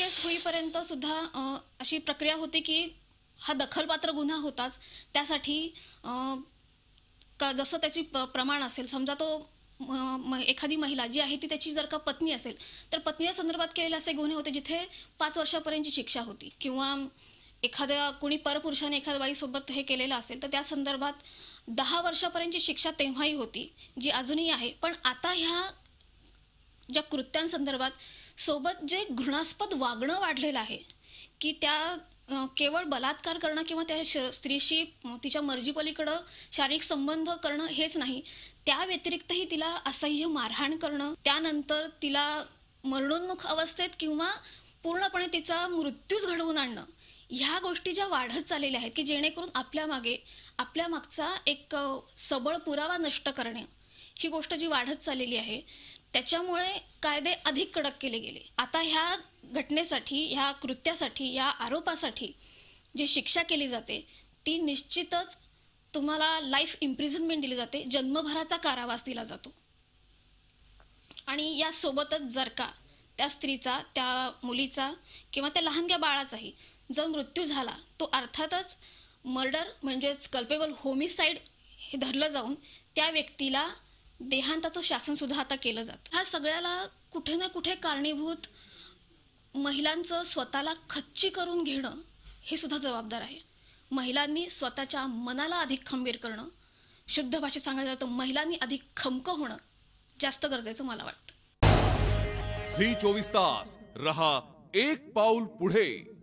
केस होईपर्यंत सुद्धा अशी प्रक्रिया होती की हा दखलपात्र गुन्हा होताच त्यासाठी जसं त्याची प्रमाण असेल समजा तो एखादी महिला जी आहे ती त्याची जर का पत्नी असेल तर पत्नीच्या संदर्भात केलेले असे गुन्हे होते जिथे पाच वर्षापर्यंतची शिक्षा होती किंवा एखाद्या कुणी परपुरुषाने एखाद्या बाईसोबत हे केलेलं असेल तर त्या संदर्भात दहा वर्षापर्यंतची शिक्षा तेव्हाही होती जी अजूनही आहे पण आता ह्या ज्या कृत्यांसंदर्भात सोबत जे घृणास्पद वागणं वाढलेलं आहे की त्या केवळ बलात्कार करणं किंवा त्या स्त्रीशी तिच्या मर्जीपलीकडं शारीरिक संबंध करणं हेच नाही त्या व्यतिरिक्तही तिला असह्य मारहाण करणं त्यानंतर तिला मरणोन्मुख अवस्थेत किंवा पूर्णपणे तिचा मृत्यूच घडवून आणणं ह्या गोष्टी ज्या वाढत चाललेल्या आहेत की जेणेकरून आपल्या मागे आपल्या मागचा एक सबळ पुरावा नष्ट करणे ही गोष्ट जी वाढत चाललेली आहे त्याच्यामुळे कायदे अधिक कडक केले गेले आता ह्या घटनेसाठी ह्या कृत्यासाठी या आरोपासाठी जी शिक्षा केली जाते ती निश्चितच तुम्हाला लाईफ इम्प्रिझनमेंट दिली जाते जन्मभराचा कारावास दिला जातो आणि सोबतच जर का त्या स्त्रीचा त्या मुलीचा किंवा त्या लहानग्या बाळाचाही जर मृत्यू झाला तो अर्थातच मर्डर म्हणजेच कल्पेबल होमिसाईड हे धरलं जाऊन त्या व्यक्तीला देहांताचं शासन सुद्धा आता केलं जातं ह्या सगळ्याला कुठे ना कुठे कारणीभूत महिलांचं स्वतःला खच्ची करून घेणं हे सुद्धा जबाबदार आहे महिलांनी स्वतःच्या मनाला अधिक खंबीर करणं शुद्ध भाषेत सांगायचं तर महिलांनी अधिक खमक होणं जास्त गरजेचं मला वाटतं झी चोवीस तास रहा एक पाऊल पुढे